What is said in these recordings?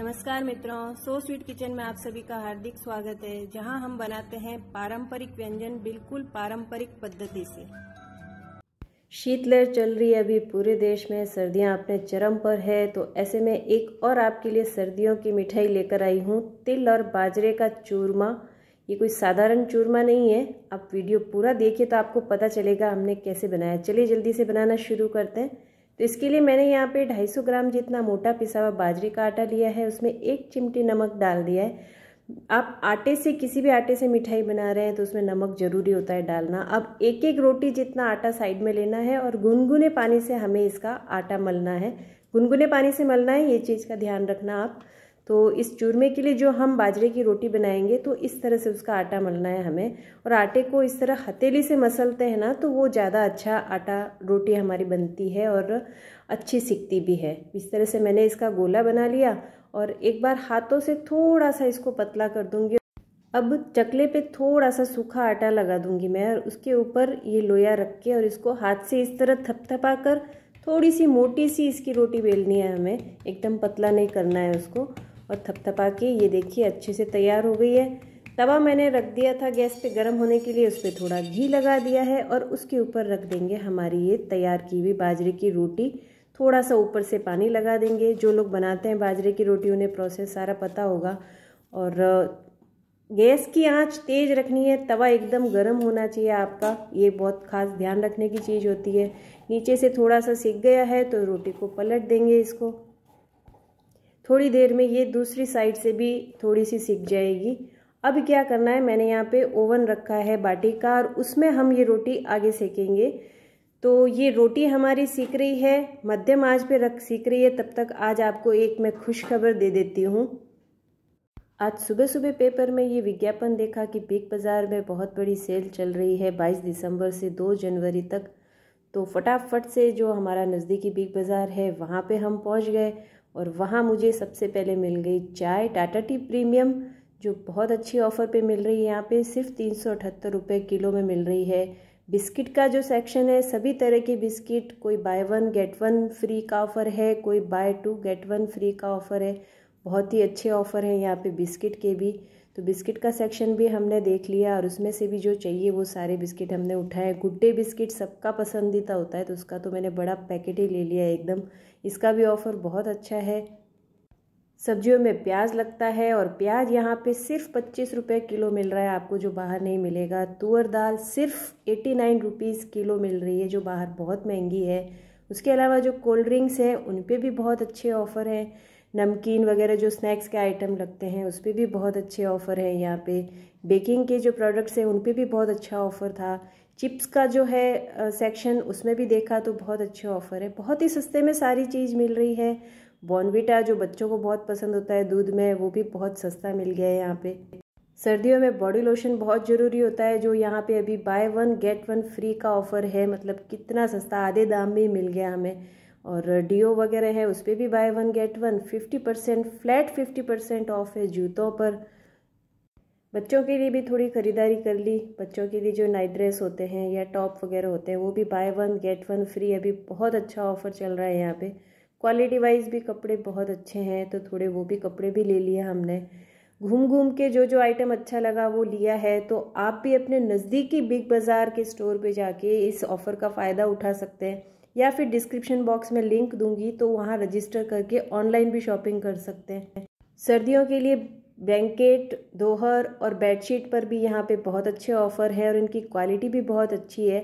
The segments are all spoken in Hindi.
नमस्कार मित्रों सो स्वीट किचन में आप सभी का हार्दिक स्वागत है जहां हम बनाते हैं पारंपरिक व्यंजन बिल्कुल पारंपरिक पद्धति से शीतलहर चल रही है अभी पूरे देश में सर्दियां अपने चरम पर है तो ऐसे में एक और आपके लिए सर्दियों की मिठाई लेकर आई हूँ तिल और बाजरे का चूरमा ये कोई साधारण चूरमा नहीं है आप वीडियो पूरा देखिए तो आपको पता चलेगा हमने कैसे बनाया चलिए जल्दी से बनाना शुरू करते हैं तो इसके लिए मैंने यहाँ पे 250 ग्राम जितना मोटा पिसा हुआ बाजरे का आटा लिया है उसमें एक चिमटी नमक डाल दिया है आप आटे से किसी भी आटे से मिठाई बना रहे हैं तो उसमें नमक ज़रूरी होता है डालना अब एक एक रोटी जितना आटा साइड में लेना है और गुनगुने पानी से हमें इसका आटा मलना है गुनगुने पानी से मलना है ये चीज़ का ध्यान रखना आप तो इस चूरमे के लिए जो हम बाजरे की रोटी बनाएंगे तो इस तरह से उसका आटा मलना है हमें और आटे को इस तरह हथेली से मसलते हैं ना तो वो ज़्यादा अच्छा आटा रोटी हमारी बनती है और अच्छी सिकती भी है इस तरह से मैंने इसका गोला बना लिया और एक बार हाथों से थोड़ा सा इसको पतला कर दूँगी अब चकले पे थोड़ा सा सूखा आटा लगा दूंगी मैं और उसके ऊपर ये लोया रख के और इसको हाथ से इस तरह थपथपा कर थोड़ी सी मोटी सी इसकी रोटी बेलनी है हमें एकदम पतला नहीं करना है उसको और थपथपा के ये देखिए अच्छे से तैयार हो गई है तवा मैंने रख दिया था गैस पे गर्म होने के लिए उस पर थोड़ा घी लगा दिया है और उसके ऊपर रख देंगे हमारी ये तैयार की हुई बाजरे की रोटी थोड़ा सा ऊपर से पानी लगा देंगे जो लोग बनाते हैं बाजरे की रोटी उन्हें प्रोसेस सारा पता होगा और गैस की आंच तेज़ रखनी है तवा एकदम गर्म होना चाहिए आपका ये बहुत खास ध्यान रखने की चीज़ होती है नीचे से थोड़ा सा सीख गया है तो रोटी को पलट देंगे इसको थोड़ी देर में ये दूसरी साइड से भी थोड़ी सी सीख जाएगी अब क्या करना है मैंने यहाँ पे ओवन रखा है बाटी का और उसमें हम ये रोटी आगे सेकेंगे तो ये रोटी हमारी सीख रही है मध्यम आंच पे रख सीख रही है तब तक आज आपको एक मैं खुशखबर दे देती हूँ आज सुबह सुबह पेपर में ये विज्ञापन देखा कि बिग बाज़ार में बहुत बड़ी सेल चल रही है 22 दिसंबर से 2 जनवरी तक तो फटाफट से जो हमारा नज़दीकी बिग बाज़ार है वहाँ पे हम पहुँच गए और वहाँ मुझे सबसे पहले मिल गई चाय टाटा टी प्रीमियम जो बहुत अच्छी ऑफ़र पे मिल रही है यहाँ पे सिर्फ तीन सौ अठहत्तर रुपये किलो में मिल रही है बिस्किट का जो सेक्शन है सभी तरह की बिस्किट कोई buy one get one free का ऑफ़र है कोई buy two get one free का ऑफ़र है बहुत ही अच्छे ऑफ़र हैं यहाँ पे बिस्किट के भी तो बिस्किट का सेक्शन भी हमने देख लिया और उसमें से भी जो चाहिए वो सारे बिस्किट हमने उठाए गुड्डे बिस्किट सबका पसंदीदा होता है तो उसका तो मैंने बड़ा पैकेट ही ले लिया एकदम इसका भी ऑफ़र बहुत अच्छा है सब्जियों में प्याज लगता है और प्याज यहाँ पे सिर्फ पच्चीस रुपये किलो मिल रहा है आपको जो बाहर नहीं मिलेगा तुअर दाल सिर्फ एटी नाइन रुपीज़ किलो मिल रही है जो बाहर बहुत महंगी है उसके अलावा जो कोल्ड ड्रिंक्स हैं उन पे भी बहुत अच्छे ऑफ़र हैं नमकीन वगैरह जो स्नैक्स के आइटम लगते हैं उस पर भी बहुत अच्छे ऑफ़र हैं यहाँ पे बेकिंग के जो प्रोडक्ट्स हैं उन पर भी बहुत अच्छा ऑफ़र था चिप्स का जो है सेक्शन उसमें भी देखा तो बहुत अच्छे ऑफ़र है बहुत ही सस्ते में सारी चीज़ मिल रही है बॉनविटा जो बच्चों को बहुत पसंद होता है दूध में वो भी बहुत सस्ता मिल गया है यहाँ पर सर्दियों में बॉडी लोशन बहुत ज़रूरी होता है जो यहाँ पे अभी buy one get one free का ऑफ़र है मतलब कितना सस्ता आधे दाम में मिल गया हमें और डीओ वगैरह है उस पर भी buy one get one fifty percent flat fifty percent off है जूतों पर बच्चों के लिए भी थोड़ी ख़रीदारी कर ली बच्चों के लिए जो नाइट ड्रेस होते हैं या टॉप वगैरह होते हैं वो भी buy one get one free अभी बहुत अच्छा ऑफर चल रहा है यहाँ पे क्वालिटी वाइज भी कपड़े बहुत अच्छे हैं तो थोड़े वो भी कपड़े भी ले लिए हमने घूम घूम के जो जो आइटम अच्छा लगा वो लिया है तो आप भी अपने नज़दीकी बिग बाज़ार के स्टोर पर जाके इस ऑफ़र का फ़ायदा उठा सकते हैं या फिर डिस्क्रिप्शन बॉक्स में लिंक दूंगी तो वहाँ रजिस्टर करके ऑनलाइन भी शॉपिंग कर सकते हैं सर्दियों के लिए ब्लैंकेट दोहर और बेडशीट पर भी यहाँ पे बहुत अच्छे ऑफ़र हैं और इनकी क्वालिटी भी बहुत अच्छी है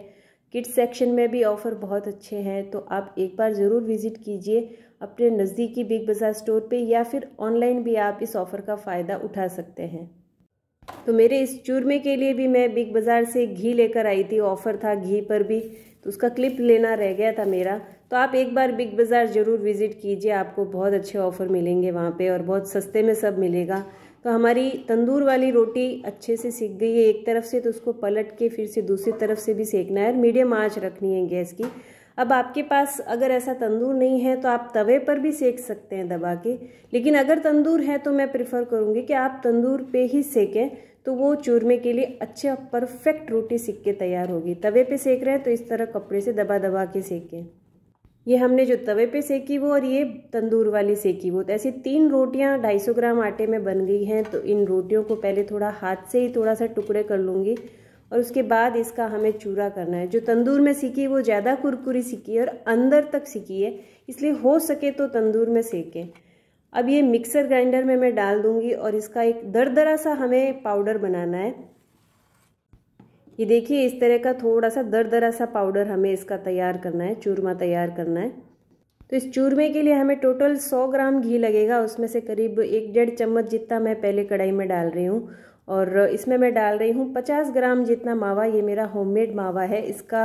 किड्स सेक्शन में भी ऑफ़र बहुत अच्छे हैं तो आप एक बार ज़रूर विज़िट कीजिए अपने नज़दीकी बिग बाज़ार स्टोर पे या फिर ऑनलाइन भी आप इस ऑफ़र का फ़ायदा उठा सकते हैं तो मेरे इस चूरमे के लिए भी मैं बिग बाज़ार से घी लेकर आई थी ऑफ़र था घी पर भी तो उसका क्लिप लेना रह गया था मेरा तो आप एक बार बिग बाज़ार ज़रूर विज़िट कीजिए आपको बहुत अच्छे ऑफ़र मिलेंगे वहाँ पे और बहुत सस्ते में सब मिलेगा तो हमारी तंदूर वाली रोटी अच्छे से सीख गई है एक तरफ से तो उसको पलट के फिर से दूसरी तरफ से भी सेकना है और मीडियम आँच रखनी है गैस की अब आपके पास अगर ऐसा तंदूर नहीं है तो आप तवे पर भी सेक सकते हैं दबा के लेकिन अगर तंदूर है तो मैं प्रिफ़र करूँगी कि आप तंदूर पे ही सेकें तो वो चूरमे के लिए अच्छे और परफेक्ट रोटी सीख के तैयार होगी तवे पे सेक रहे हैं तो इस तरह कपड़े से दबा दबा के सेकें ये हमने जो तवे पे सेकी वो और ये तंदूर वाली सेकी वो तो ऐसी तीन रोटियां 250 ग्राम आटे में बन गई हैं तो इन रोटियों को पहले थोड़ा हाथ से ही थोड़ा सा टुकड़े कर लूँगी और उसके बाद इसका हमें चूरा करना है जो तंदूर में सीखी वो ज़्यादा कुरकुरी सीखी है और अंदर तक सीखी है इसलिए हो सके तो तंदूर में सेकें अब ये मिक्सर ग्राइंडर में मैं डाल दूंगी और इसका एक दरदरा सा हमें पाउडर बनाना है ये देखिए इस तरह का थोड़ा सा दरदरा सा पाउडर हमें इसका तैयार करना है चूरमा तैयार करना है तो इस चूरमे के लिए हमें टोटल 100 ग्राम घी लगेगा उसमें से करीब एक डेढ़ चम्मच जितना मैं पहले कढ़ाई में डाल रही हूँ और इसमें मैं डाल रही हूँ 50 ग्राम जितना मावा ये मेरा होममेड मावा है इसका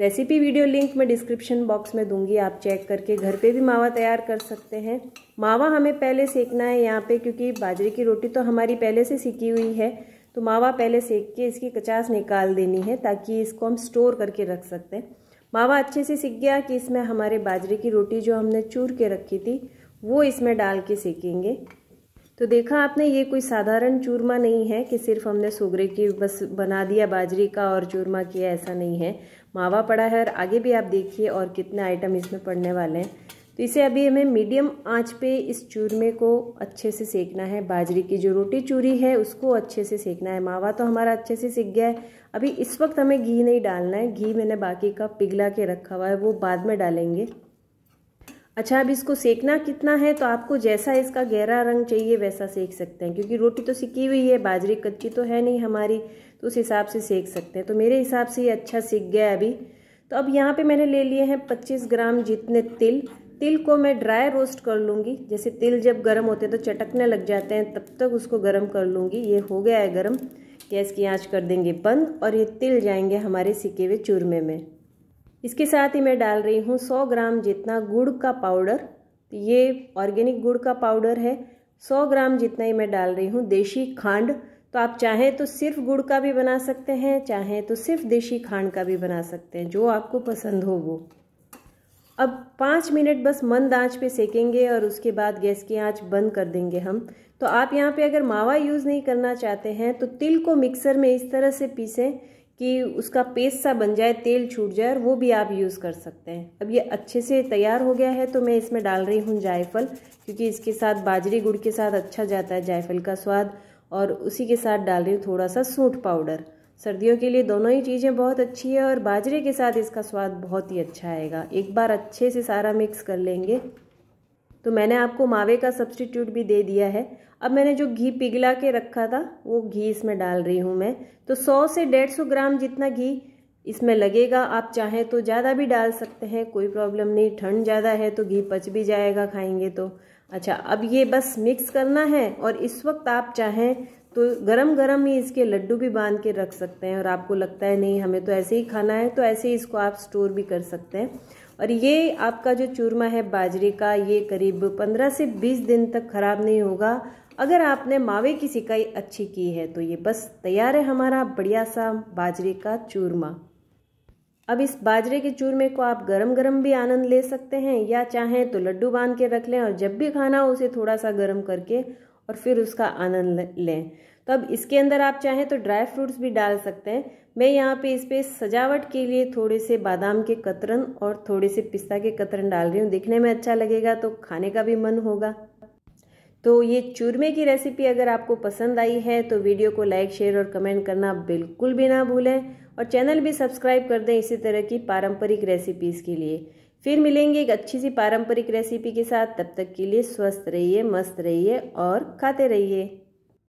रेसिपी वीडियो लिंक मैं डिस्क्रिप्शन बॉक्स में दूंगी आप चेक करके घर पे भी मावा तैयार कर सकते हैं मावा हमें पहले सेकना है यहाँ पे क्योंकि बाजरे की रोटी तो हमारी पहले से सीखी हुई है तो मावा पहले सेक के इसकी कचास निकाल देनी है ताकि इसको हम स्टोर करके रख सकते हैं मावा अच्छे से सीख गया कि इसमें हमारे बाजरे की रोटी जो हमने चूर के रखी थी वो इसमें डाल के सेकेंगे तो देखा आपने ये कोई साधारण चूरमा नहीं है कि सिर्फ हमने सोगरे की बस बना दिया बाजरे का और चूरमा किया ऐसा नहीं है मावा पड़ा है और आगे भी आप देखिए और कितने आइटम इसमें पड़ने वाले हैं तो इसे अभी हमें मीडियम आंच पे इस चूरमे को अच्छे से सेकना है बाजरे की जो रोटी चूरी है उसको अच्छे से सेकना है मावा तो हमारा अच्छे से सीख गया है अभी इस वक्त हमें घी नहीं डालना है घी मैंने बाकी का पिघला के रखा हुआ है वो बाद में डालेंगे अच्छा अब इसको सेकना कितना है तो आपको जैसा इसका गहरा रंग चाहिए वैसा सेक सकते हैं क्योंकि रोटी तो सिकी हुई है बाजरे कच्ची तो है नहीं हमारी तो उस हिसाब से सेक सकते हैं तो मेरे हिसाब से ये अच्छा सीख गया है अभी तो अब यहाँ पे मैंने ले लिए हैं 25 ग्राम जितने तिल तिल को मैं ड्राई रोस्ट कर लूँगी जैसे तिल जब गर्म होते हैं तो चटकने लग जाते हैं तब तक उसको गर्म कर लूँगी ये हो गया है गर्म गैस की आँच कर देंगे बंद और ये तिल जाएंगे हमारे सिके हुए चूरमे में इसके साथ ही मैं डाल रही हूँ 100 ग्राम जितना गुड़ का पाउडर तो ये ऑर्गेनिक गुड़ का पाउडर है 100 ग्राम जितना ही मैं डाल रही हूँ देशी खांड तो आप चाहें तो सिर्फ गुड़ का भी बना सकते हैं चाहें तो सिर्फ देशी खांड का भी बना सकते हैं जो आपको पसंद हो वो अब पाँच मिनट बस मंद आँच पे सेकेंगे और उसके बाद गैस की आँच बंद कर देंगे हम तो आप यहाँ पे अगर मावा यूज़ नहीं करना चाहते हैं तो तिल को मिक्सर में इस तरह से पीसें कि उसका पेस्ट सा बन जाए तेल छूट जाए और वो भी आप यूज़ कर सकते हैं अब ये अच्छे से तैयार हो गया है तो मैं इसमें डाल रही हूँ जायफल क्योंकि इसके साथ बाजरी गुड़ के साथ अच्छा जाता है जायफल का स्वाद और उसी के साथ डाल रही हूँ थोड़ा सा सूट पाउडर सर्दियों के लिए दोनों ही चीज़ें बहुत अच्छी है और बाजरे के साथ इसका स्वाद बहुत ही अच्छा आएगा एक बार अच्छे से सारा मिक्स कर लेंगे तो मैंने आपको मावे का सब्सटीट्यूट भी दे दिया है अब मैंने जो घी पिघला के रखा था वो घी इसमें डाल रही हूँ मैं तो 100 से 150 ग्राम जितना घी इसमें लगेगा आप चाहें तो ज़्यादा भी डाल सकते हैं कोई प्रॉब्लम नहीं ठंड ज़्यादा है तो घी पच भी जाएगा खाएंगे तो अच्छा अब ये बस मिक्स करना है और इस वक्त आप चाहें तो गरम गरम ही इसके लड्डू भी बांध के रख सकते हैं और आपको लगता है नहीं हमें तो ऐसे ही खाना है तो ऐसे ही इसको आप स्टोर भी कर सकते हैं और ये आपका जो चूरमा है बाजरे का ये करीब 15 से 20 दिन तक ख़राब नहीं होगा अगर आपने मावे की सिकाई अच्छी की है तो ये बस तैयार है हमारा बढ़िया सा बाजरे का चूरमा अब इस बाजरे के चूरमे को आप गरम गरम भी आनंद ले सकते हैं या चाहें तो लड्डू बांध के रख लें और जब भी खाना हो उसे थोड़ा सा गरम करके और फिर उसका आनंद लें तो अब इसके अंदर आप चाहें तो ड्राई फ्रूट्स भी डाल सकते हैं मैं यहाँ पे इस पर सजावट के लिए थोड़े से बादाम के कतरन और थोड़े से पिस्ता के कतरन डाल रही हूँ दिखने में अच्छा लगेगा तो खाने का भी मन होगा तो ये चूरमे की रेसिपी अगर आपको पसंद आई है तो वीडियो को लाइक शेयर और कमेंट करना बिल्कुल भी ना भूलें और चैनल भी सब्सक्राइब कर दें इसी तरह की पारंपरिक रेसिपीज़ के लिए फिर मिलेंगे एक अच्छी सी पारंपरिक रेसिपी के साथ तब तक के लिए स्वस्थ रहिए मस्त रहिए और खाते रहिए